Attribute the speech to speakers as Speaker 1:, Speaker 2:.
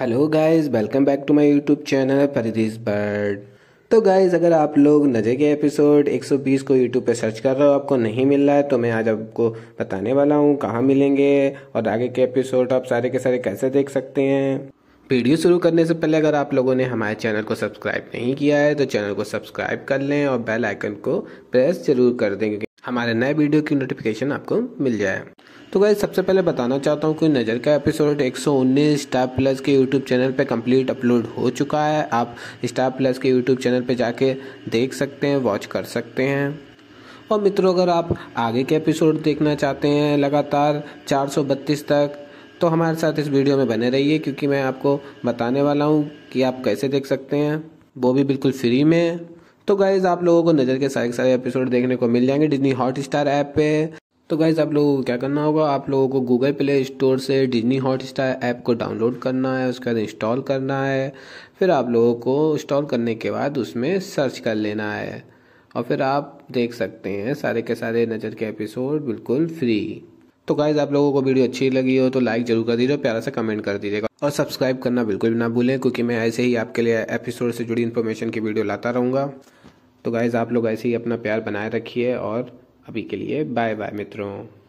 Speaker 1: hello guys welcome back to my YouTube channel परिधीज बर्ड तो गाइस अगर आप लोग नज़े के एपिसोड 120 को यूट्यूब पे सर्च कर रहे हो आपको नहीं मिल रहा है तो मैं आज आपको बताने वाला हूँ कहाँ मिलेंगे और आगे के एपिसोड आप सारे के सारे कैसे देख सकते हैं वीडियो शुरू करने से पहले अगर आप लोगों ने हमारे चैनल को सब्सक्राइब नहीं किया है तो चैनल को सब्सक्राइब कर लें और बेल आइकन को प्रेस जरूर कर दें क्योंकि हमारे नए वीडियो की नोटिफिकेशन आपको मिल जाए तो गाइज सबसे पहले बताना चाहता हूँ कि नज़र का एपिसोड 119 स्टार प्लस के यूट्यूब चैनल पे कंप्लीट अपलोड हो चुका है आप स्टार प्लस के यूट्यूब चैनल पे जाके देख सकते हैं वॉच कर सकते हैं और मित्रों अगर आप आगे के एपिसोड देखना चाहते हैं लगातार चार तक तो हमारे साथ इस वीडियो में बने रहिए क्योंकि मैं आपको बताने वाला हूँ कि आप कैसे देख सकते हैं वो भी बिल्कुल फ्री में तो गाइज आप लोगों को नज़र के सारे सारे एपिसोड देखने को मिल जाएंगे डिजनी हॉट स्टार ऐप पे तो गाइज आप लोगों को क्या करना होगा आप लोगों को गूगल प्ले स्टोर से डिजनी हॉट स्टार ऐप को डाउनलोड करना है उसके बाद इंस्टॉल करना है फिर आप लोगों को इंस्टॉल करने के बाद उसमें सर्च कर लेना है और फिर आप देख सकते हैं सारे के सारे नज़र के एपिसोड बिल्कुल फ्री तो गाइज आप लोगों को वीडियो अच्छी लगी हो तो लाइक जरूर कर दीजिए प्यारा सा कमेंट कर दीजिएगा और सब्सक्राइब करना बिल्कुल भी ना भूलें क्योंकि मैं ऐसे ही आपके लिए एपिसोड से जुड़ी इन्फॉर्मेशन की वीडियो लाता रहूँगा तो गाइज़ आप लोग ऐसे ही अपना प्यार बनाए रखिए और अभी के लिए बाय बाय मित्रों